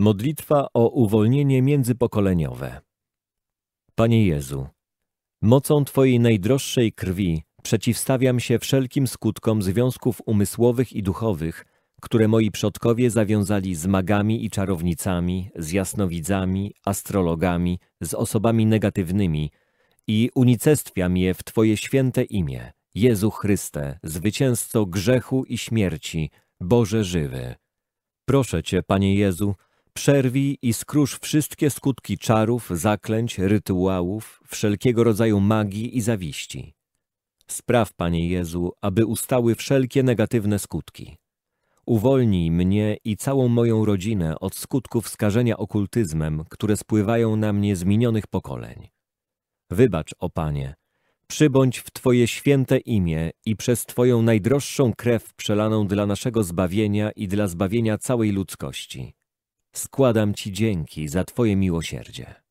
Modlitwa o uwolnienie międzypokoleniowe. Panie Jezu, mocą Twojej najdroższej krwi przeciwstawiam się wszelkim skutkom związków umysłowych i duchowych, które moi przodkowie zawiązali z magami i czarownicami, z jasnowidzami, astrologami, z osobami negatywnymi i unicestwiam je w Twoje święte imię, Jezu Chryste, zwycięzco grzechu i śmierci, Boże żywy. Proszę Cię, Panie Jezu, Przerwij i skróż wszystkie skutki czarów, zaklęć, rytuałów, wszelkiego rodzaju magii i zawiści. Spraw, Panie Jezu, aby ustały wszelkie negatywne skutki. Uwolnij mnie i całą moją rodzinę od skutków skażenia okultyzmem, które spływają na mnie z minionych pokoleń. Wybacz, o Panie, przybądź w Twoje święte imię i przez Twoją najdroższą krew przelaną dla naszego zbawienia i dla zbawienia całej ludzkości. Składam Ci dzięki za Twoje miłosierdzie.